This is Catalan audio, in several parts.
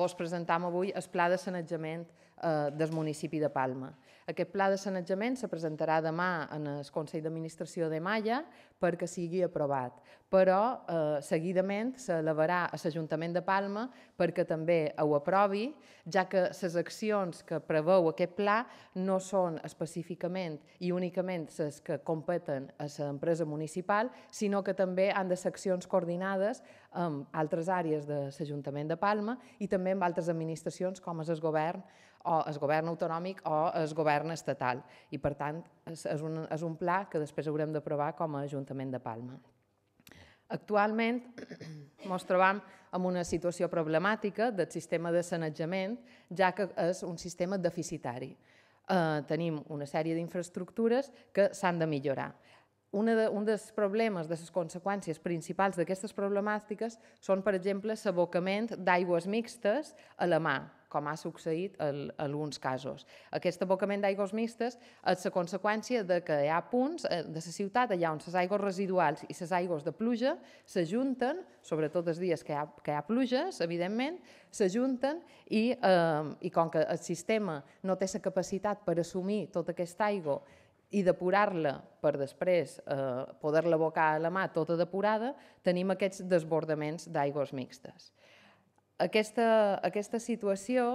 vos presentam avui el pla de sanejament eh, del municipi de Palma. Aquest pla de sanejament se presentarà demà en el Consell d'Administració de Maia perquè sigui aprovat, però eh, seguidament s'elevarà a l'Ajuntament de Palma perquè també ho aprovi, ja que les accions que preveu aquest pla no són específicament i únicament les que competen a l'empresa municipal, sinó que també han de ser accions coordinades amb altres àrees de l'Ajuntament de Palma i també amb altres administracions com és el govern o el govern autonòmic o el govern estatal. I, per tant, és, és, un, és un pla que després haurem d'aprovar com a Ajuntament de Palma. Actualment ens trobam amb una situació problemàtica del sistema de sanejament, ja que és un sistema deficitari. Eh, tenim una sèrie d'infraestructures que s'han de millorar. Una de, un dels problemes, de les conseqüències principals d'aquestes problemàtiques són, per exemple, l'abocament d'aigües mixtes a la mà, com ha succeït en alguns casos. Aquest abocament d'aigües mixtes és la conseqüència de que hi ha punts eh, de la ciutat allà on les aigües residuals i les aigües de pluja s'ajunten, sobretot els dies que hi ha, que hi ha pluges, evidentment, s'ajunten i, eh, i com que el sistema no té la capacitat per assumir tota aquesta aigua i depurar-la per després eh, poder-la abocar a la mà tota depurada, tenim aquests desbordaments d'aigües mixtes aquesta, aquesta situació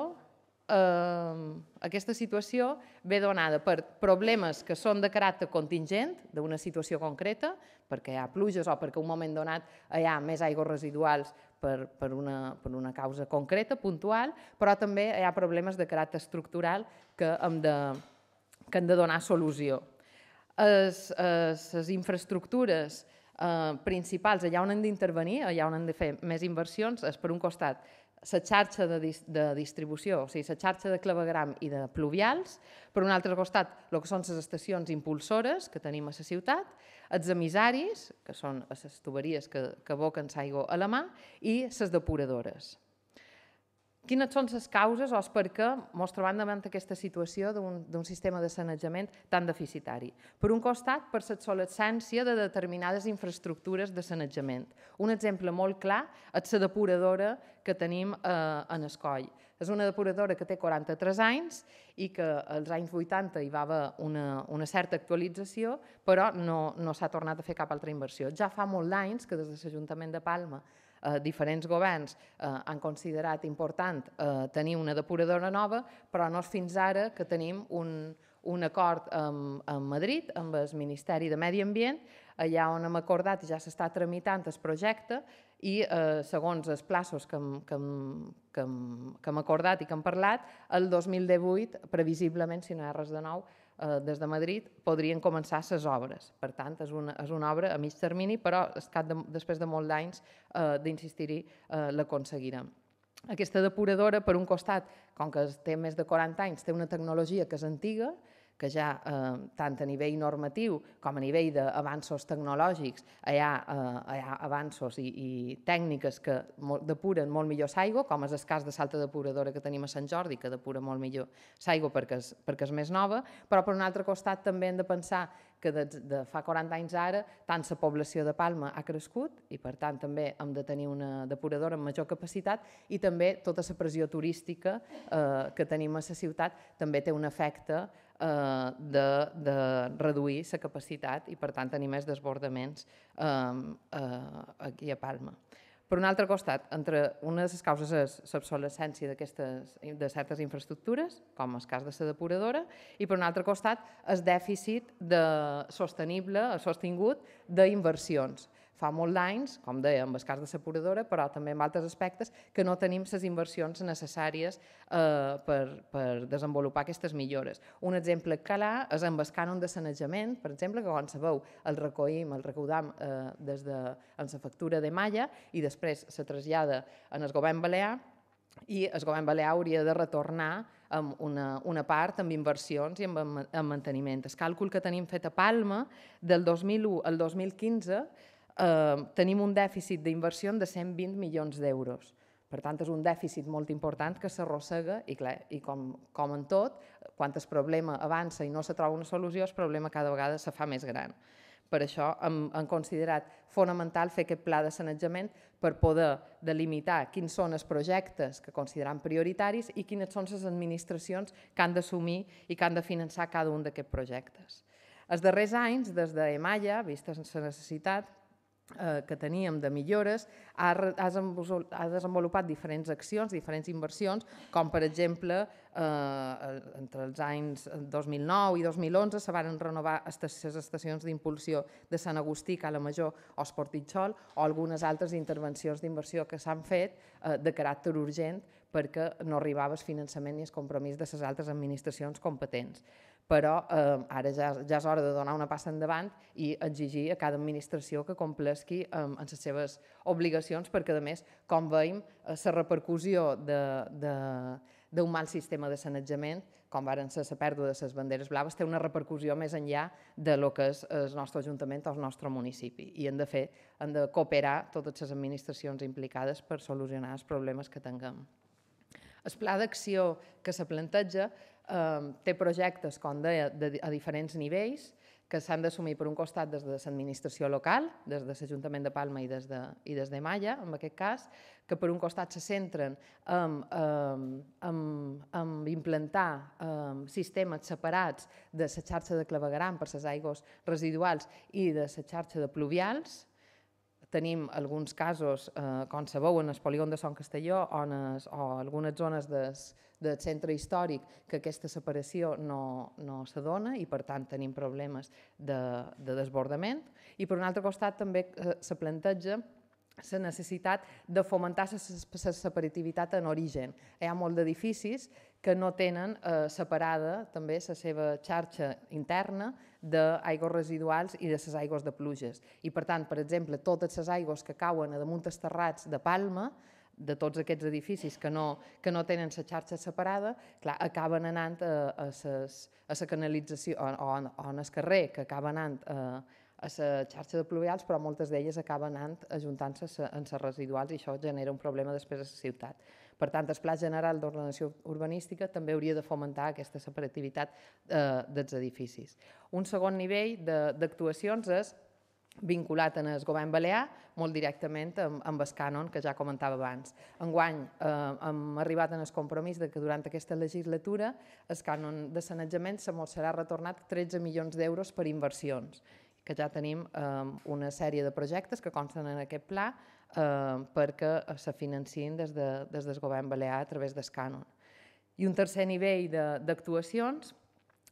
eh, aquesta situació ve donada per problemes que són de caràcter contingent, d'una situació concreta, perquè hi ha pluges o perquè un moment donat hi ha més aigües residuals per, per, una, per una causa concreta, puntual, però també hi ha problemes de caràcter estructural que hem de, que hem de donar solució. Les infraestructures eh, principals, allà on hem d'intervenir, allà on hem de fer més inversions, és per un costat la xarxa de, dis de distribució, o sigui, la xarxa de clavegram i de pluvials, per un altre costat, el que són les estacions impulsores que tenim a la ciutat, els emisaris, que són les tuberies que, que aboquen l'aigua a la mà, i les depuradores. Quines són les causes o per què ens trobem davant aquesta situació d'un sistema de sanejament tan deficitari? Per un costat, per l'obsolescència de determinades infraestructures de sanejament. Un exemple molt clar és la depuradora que tenim eh, en Escoll. És una depuradora que té 43 anys i que als anys 80 hi va haver una, una certa actualització, però no, no s'ha tornat a fer cap altra inversió. Ja fa molt d'anys que des de l'Ajuntament de Palma Eh, diferents governs eh, han considerat important eh, tenir una depuradora nova, però no és fins ara que tenim un, un acord amb, amb Madrid, amb el Ministeri de Medi Ambient, allà on hem acordat ja s'està tramitant el projecte i eh, segons els plaços que que, que, que hem acordat i que hem parlat, el 2018, previsiblement, si no hi ha res de nou, eh, des de Madrid, podrien començar les obres. Per tant, és una, és una obra a mig termini, però de, després de molts anys eh, d'insistir-hi eh, l'aconseguirem. Aquesta depuradora, per un costat, com que té més de 40 anys, té una tecnologia que és antiga, que ja eh, tant a nivell normatiu com a nivell d'avanços tecnològics hi ha, eh, hi ha avanços i, i tècniques que depuren molt millor l'aigua, com és el cas de l'alta depuradora que tenim a Sant Jordi, que depura molt millor l'aigua perquè, és, perquè és més nova, però per un altre costat també hem de pensar que de, de fa 40 anys ara tant la població de Palma ha crescut i per tant també hem de tenir una depuradora amb major capacitat i també tota la pressió turística eh, que tenim a la ciutat també té un efecte Eh, de, de reduir la capacitat i, per tant, tenir més desbordaments ehm, eh, aquí a Palma. Per un altre costat, entre una de les causes és l'obsolescència de certes infraestructures, com el cas de la depuradora, i per un altre costat, el dèficit de sostenible, sostingut, d'inversions fa molt d'anys, com deia, amb el cas de l'apuradora, però també en altres aspectes, que no tenim les inversions necessàries eh, per, per desenvolupar aquestes millores. Un exemple clar és amb el cànon de sanejament, per exemple, que quan sabeu el recoïm, el recaudam eh, des de, en la factura de malla i després se trasllada en el govern balear, i el govern balear hauria de retornar amb una, una part amb inversions i amb, amb manteniment. El càlcul que tenim fet a Palma del 2001 al 2015 eh, tenim un dèficit d'inversió de 120 milions d'euros. Per tant, és un dèficit molt important que s'arrossega i, clar, i com, com en tot, quan el problema avança i no se troba una solució, el problema cada vegada se fa més gran. Per això hem, hem considerat fonamental fer aquest pla de sanejament per poder delimitar quins són els projectes que consideram prioritaris i quines són les administracions que han d'assumir i que han de finançar cada un d'aquests projectes. Els darrers anys, des d'EMAIA, vistes la necessitat, Eh, que teníem de millores, ha, desenvolupat diferents accions, diferents inversions, com per exemple eh, entre els anys 2009 i 2011 se varen renovar les estacions d'impulsió de Sant Agustí, Cala Major o Esportitxol o algunes altres intervencions d'inversió que s'han fet eh, de caràcter urgent perquè no arribava el finançament ni el compromís de les altres administracions competents però eh, ara ja, ja és hora de donar una passa endavant i exigir a cada administració que complesqui eh, les seves obligacions, perquè, a més, com veiem, eh, la repercussió d'un mal sistema de sanejament, com varen ser la pèrdua de les banderes blaves, té una repercussió més enllà de lo que és el nostre Ajuntament o el nostre municipi. I hem de fer, hem de cooperar totes les administracions implicades per solucionar els problemes que tinguem. El pla d'acció que se planteja eh, té projectes, com deia, de, a diferents nivells, que s'han d'assumir per un costat des de l'administració local, des de l'Ajuntament de Palma i des de, i des de Malla, en aquest cas, que per un costat se centren en, en, ehm, en, en implantar en ehm, sistemes separats de la xarxa de clavegaram per les aigües residuals i de la xarxa de pluvials, Tenim alguns casos, eh, com sabeu, en el polígon de Son Castelló o, en es, o algunes zones des, del centre històric que aquesta separació no, no s'adona i per tant tenim problemes de, de desbordament. I per un altre costat també eh, se planteja la necessitat de fomentar la separativitat en origen. Hi ha molts edificis que no tenen eh, separada també la seva xarxa interna d'aigües residuals i de les aigües de pluges. I per tant, per exemple, totes les aigües que cauen a damunt dels terrats de Palma, de tots aquests edificis que no, que no tenen la xarxa separada, clar, acaben anant a, eh, a, ses, a la canalització o, o, o en el carrer, que acaben anant eh, a, a la xarxa de pluvials, però moltes d'elles acaben anant ajuntant-se en les residuals i això genera un problema després a la ciutat. Per tant, el Pla General d'Ordenació Urbanística també hauria de fomentar aquesta separativitat eh, dels edificis. Un segon nivell d'actuacions és vinculat en el govern balear, molt directament amb, el cànon que ja comentava abans. Enguany eh, hem arribat en el compromís de que durant aquesta legislatura el cànon de sanejament se'm serà retornat 13 milions d'euros per inversions que ja tenim eh, una sèrie de projectes que consten en aquest pla ehm, eh, perquè se financin des, de, des del govern balear a través del cànon. I un tercer nivell d'actuacions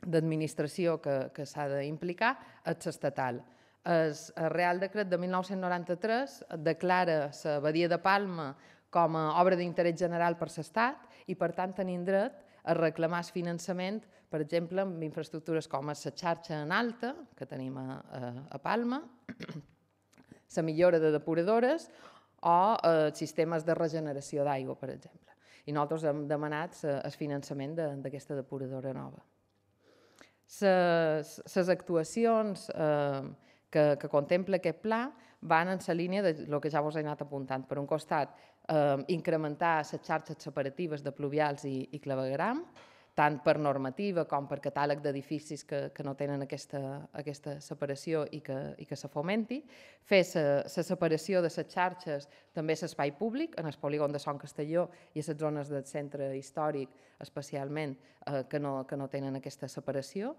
d'administració que, que s'ha d'implicar és l'estatal. El Real Decret de 1993 declara la Badia de Palma com a obra d'interès general per l'Estat i, per tant, tenim dret a reclamar el finançament per exemple, amb infraestructures com la xarxa en alta, que tenim a, a, a Palma, la millora de depuradores o eh, sistemes de regeneració d'aigua, per exemple. I nosaltres hem demanat el finançament d'aquesta de, depuradora nova. Les actuacions eh, que, que contempla aquest pla van en la línia de lo que ja vos he anat apuntant. Per un costat, eh, incrementar les xarxes separatives de pluvials i, i clavegram, tant per normativa com per catàleg d'edificis que, que no tenen aquesta, aquesta separació i que, i que se fomenti, fer la separació de les xarxes també a l'espai públic, en el polígon de Son Castelló i a les zones del centre històric especialment eh, que, no, que no tenen aquesta separació,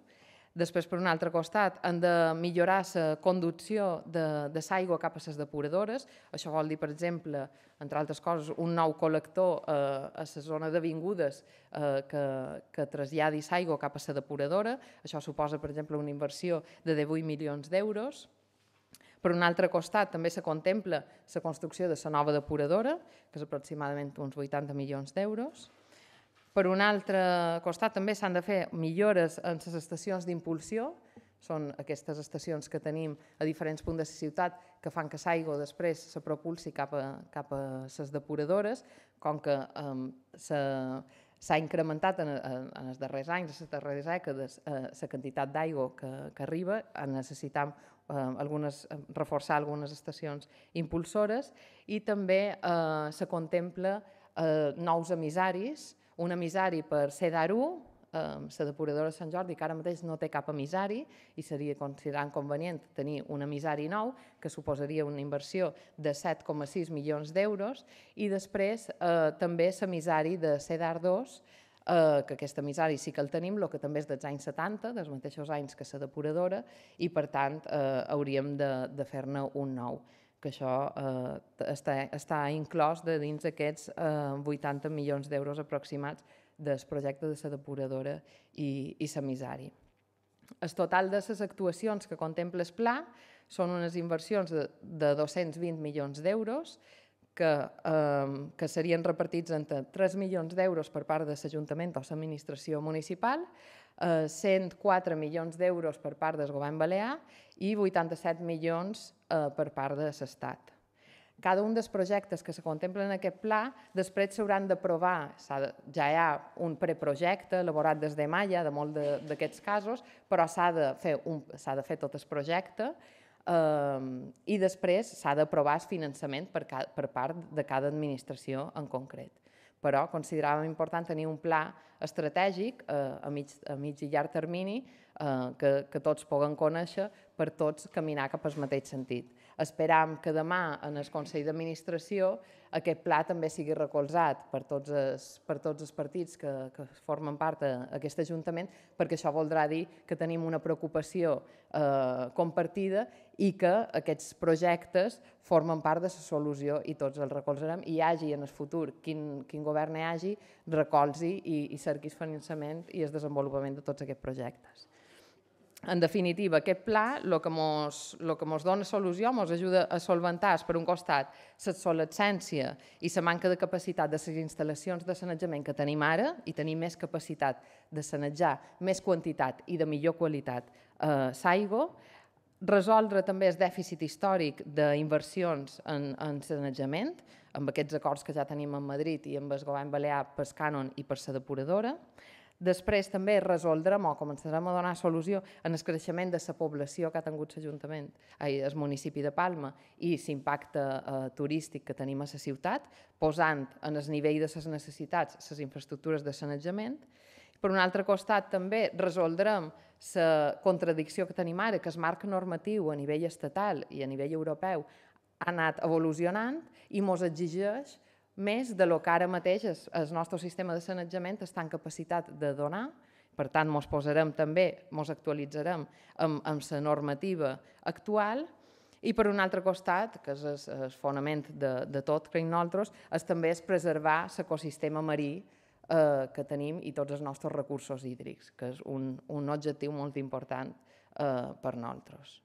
Després, per un altre costat, hem de millorar la conducció de l'aigua cap a les depuradores. Això vol dir, per exemple, entre altres coses, un nou col·lector eh, a la zona d'avingudes eh, que, que traslladi l'aigua cap a la depuradora. Això suposa, per exemple, una inversió de 18 milions d'euros. Per un altre costat, també se contempla la construcció de la nova depuradora, que és aproximadament uns 80 milions d'euros. Per un altre costat també s'han de fer millores en les estacions d'impulsió, són aquestes estacions que tenim a diferents punts de la ciutat que fan que l'aigua després se propulsi cap a, cap a les depuradores, com que um, s'ha incrementat en, en, en, els darrers anys, en les darreres dècades, eh, la quantitat d'aigua que, que arriba, necessitam eh, algunes, reforçar algunes estacions impulsores i també eh, se contempla eh, nous emisaris, un emissari per d'Aru, la eh, depuradora de Sant Jordi, que ara mateix no té cap emissari i seria considerant convenient tenir un emissari nou, que suposaria una inversió de 7,6 milions d'euros, i després eh, també l'emissari de CEDAR 2, eh, que aquest emissari sí que el tenim, el que també és dels anys 70, dels mateixos anys que la depuradora, i per tant eh, hauríem de, de fer-ne un nou que això eh, està, està inclòs de dins d'aquests eh, 80 milions d'euros aproximats del projecte de la depuradora i, i la El total de les actuacions que contempla el pla són unes inversions de, de 220 milions d'euros que, eh, que serien repartits entre 3 milions d'euros per part de l'Ajuntament o l'administració municipal, eh, 104 milions d'euros per part del govern balear i 87 milions eh, per part de l'Estat. Cada un dels projectes que se contemplen en aquest pla després s'hauran d'aprovar, ja hi ha un preprojecte elaborat des de maia de molts d'aquests casos, però s'ha de, fer un, de fer tot el projecte ehm, i després s'ha d'aprovar el finançament per, per part de cada administració en concret però consideràvem important tenir un pla estratègic eh, a, mig, a mig i llarg termini eh, que, que tots puguen conèixer per tots caminar cap al mateix sentit. Esperam que demà en el Consell d'Administració aquest pla també sigui recolzat per tots els, per tots els partits que, que formen part d'aquest Ajuntament, perquè això voldrà dir que tenim una preocupació eh, compartida i que aquests projectes formen part de la solució i tots els recolzarem i hi hagi en el futur, quin, quin govern hi hagi, recolzi i, i cerqui finançament i el desenvolupament de tots aquests projectes. En definitiva, aquest pla el que mos, que mos dona solució mos ajuda a solventar, per un costat, solescència i la manca de capacitat de les instal·lacions de sanejament que tenim ara i tenir més capacitat de sanejar, més quantitat i de millor qualitat eh, l'aigua, resoldre també el dèficit històric d'inversions en, en sanejament, amb aquests acords que ja tenim amb Madrid i amb el govern balear per cànon i per la depuradora, Després també resoldrem o començarem a donar solució en el creixement de la població que ha tingut l'Ajuntament, el municipi de Palma i l'impacte eh, turístic que tenim a la ciutat, posant en el nivell de les necessitats les infraestructures de sanejament. Per un altre costat, també resoldrem la contradicció que tenim ara, que es marc normatiu a nivell estatal i a nivell europeu ha anat evolucionant i ens exigeix més de lo que ara mateix el nostre sistema de sanejament està en capacitat de donar, per tant, ens posarem també, ens actualitzarem amb, amb la normativa actual, i per un altre costat, que és el, fonament de, de tot, crec nosaltres, és també preservar l'ecosistema marí eh, que tenim i tots els nostres recursos hídrics, que és un, un objectiu molt important eh, per nosaltres.